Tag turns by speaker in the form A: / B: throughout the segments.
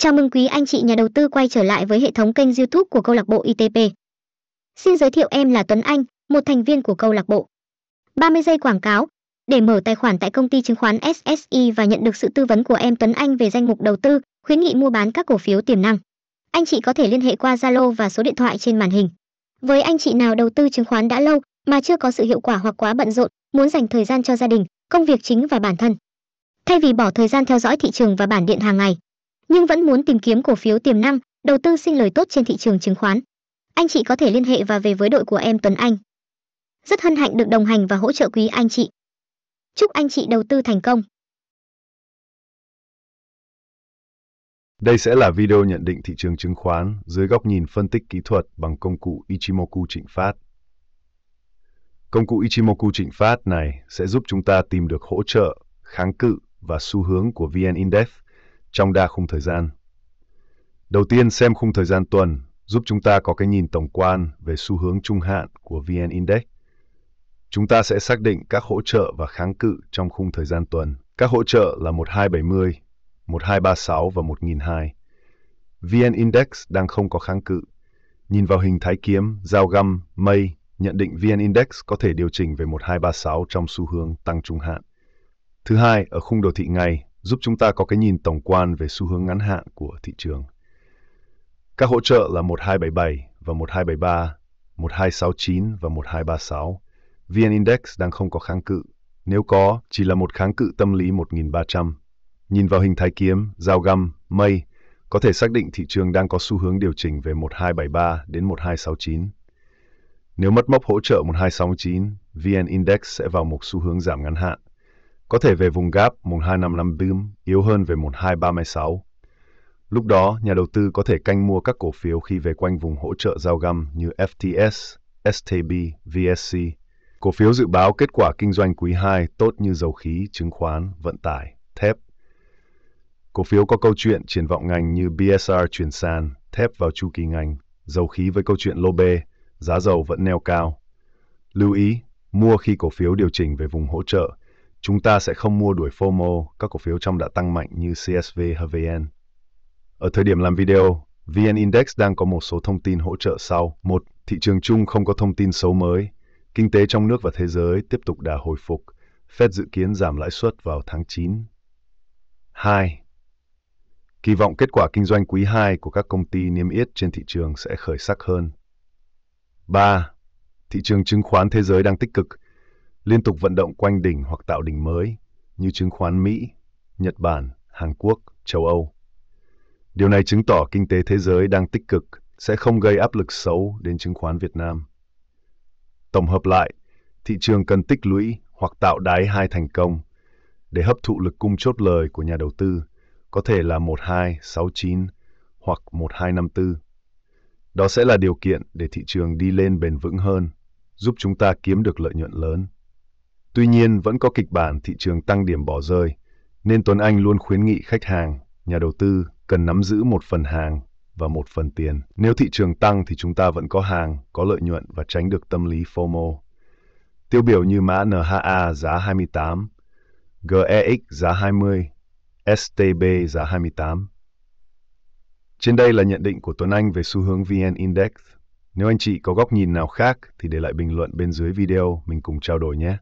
A: Chào mừng quý anh chị nhà đầu tư quay trở lại với hệ thống kênh YouTube của câu lạc bộ ITP. Xin giới thiệu em là Tuấn Anh, một thành viên của câu lạc bộ. 30 giây quảng cáo. Để mở tài khoản tại công ty chứng khoán SSI và nhận được sự tư vấn của em Tuấn Anh về danh mục đầu tư, khuyến nghị mua bán các cổ phiếu tiềm năng. Anh chị có thể liên hệ qua Zalo và số điện thoại trên màn hình. Với anh chị nào đầu tư chứng khoán đã lâu mà chưa có sự hiệu quả hoặc quá bận rộn, muốn dành thời gian cho gia đình, công việc chính và bản thân. Thay vì bỏ thời gian theo dõi thị trường và bản điện hàng ngày, nhưng vẫn muốn tìm kiếm cổ phiếu tiềm năng đầu tư sinh lời tốt trên thị trường chứng khoán anh chị có thể liên hệ và về với đội của em tuấn anh rất hân hạnh được đồng hành và hỗ trợ quý anh chị chúc anh chị đầu tư thành công
B: Đây sẽ là video nhận định thị trường chứng khoán dưới góc nhìn phân tích kỹ thuật bằng công cụ Ichimoku Trịnh Phát. Công cụ Ichimoku Trịnh Phát này sẽ giúp chúng ta tìm được hỗ trợ, kháng cự và xu hướng của VN Index trong đa khung thời gian. Đầu tiên xem khung thời gian tuần giúp chúng ta có cái nhìn tổng quan về xu hướng trung hạn của VN Index. Chúng ta sẽ xác định các hỗ trợ và kháng cự trong khung thời gian tuần. Các hỗ trợ là 1270, 1236 và 1002. VN Index đang không có kháng cự. Nhìn vào hình thái kiếm, dao găm, mây, nhận định VN Index có thể điều chỉnh về 1236 trong xu hướng tăng trung hạn. Thứ hai, ở khung đồ thị ngày, giúp chúng ta có cái nhìn tổng quan về xu hướng ngắn hạn của thị trường. Các hỗ trợ là 1277 và 1273, 1269 và 1236. VN Index đang không có kháng cự. Nếu có, chỉ là một kháng cự tâm lý 1300. Nhìn vào hình thái kiếm, dao găm, mây, có thể xác định thị trường đang có xu hướng điều chỉnh về 1273 đến 1269. Nếu mất mốc hỗ trợ 1269, VN Index sẽ vào một xu hướng giảm ngắn hạn có thể về vùng gap 1255 yếu hơn về 1236. Lúc đó, nhà đầu tư có thể canh mua các cổ phiếu khi về quanh vùng hỗ trợ giao găm như FTS, STB, VSC. Cổ phiếu dự báo kết quả kinh doanh quý 2 tốt như dầu khí, chứng khoán, vận tải, thép. Cổ phiếu có câu chuyện triển vọng ngành như BSR chuyển sàn, thép vào chu kỳ ngành, dầu khí với câu chuyện lô bê giá dầu vẫn neo cao. Lưu ý, mua khi cổ phiếu điều chỉnh về vùng hỗ trợ – Chúng ta sẽ không mua đuổi FOMO, các cổ phiếu trong đã tăng mạnh như CSV hay VN. Ở thời điểm làm video, VN Index đang có một số thông tin hỗ trợ sau. một, Thị trường chung không có thông tin xấu mới. Kinh tế trong nước và thế giới tiếp tục đà hồi phục. Fed dự kiến giảm lãi suất vào tháng 9. 2. Kỳ vọng kết quả kinh doanh quý 2 của các công ty niêm yết trên thị trường sẽ khởi sắc hơn. 3. Thị trường chứng khoán thế giới đang tích cực, liên tục vận động quanh đỉnh hoặc tạo đỉnh mới như chứng khoán Mỹ, Nhật Bản, Hàn Quốc, châu Âu. Điều này chứng tỏ kinh tế thế giới đang tích cực sẽ không gây áp lực xấu đến chứng khoán Việt Nam. Tổng hợp lại, thị trường cần tích lũy hoặc tạo đáy hai thành công để hấp thụ lực cung chốt lời của nhà đầu tư có thể là 1269 hoặc 1254. Đó sẽ là điều kiện để thị trường đi lên bền vững hơn, giúp chúng ta kiếm được lợi nhuận lớn. Tuy nhiên, vẫn có kịch bản thị trường tăng điểm bỏ rơi, nên Tuấn Anh luôn khuyến nghị khách hàng, nhà đầu tư cần nắm giữ một phần hàng và một phần tiền. Nếu thị trường tăng thì chúng ta vẫn có hàng, có lợi nhuận và tránh được tâm lý FOMO. Tiêu biểu như mã NHA giá 28, GEX giá 20, STB giá 28. Trên đây là nhận định của Tuấn Anh về xu hướng VN Index. Nếu anh chị có góc nhìn nào khác thì để lại bình luận bên dưới video mình cùng trao đổi nhé.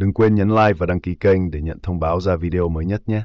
B: Đừng quên nhấn like và đăng ký kênh để nhận thông báo ra video mới nhất nhé!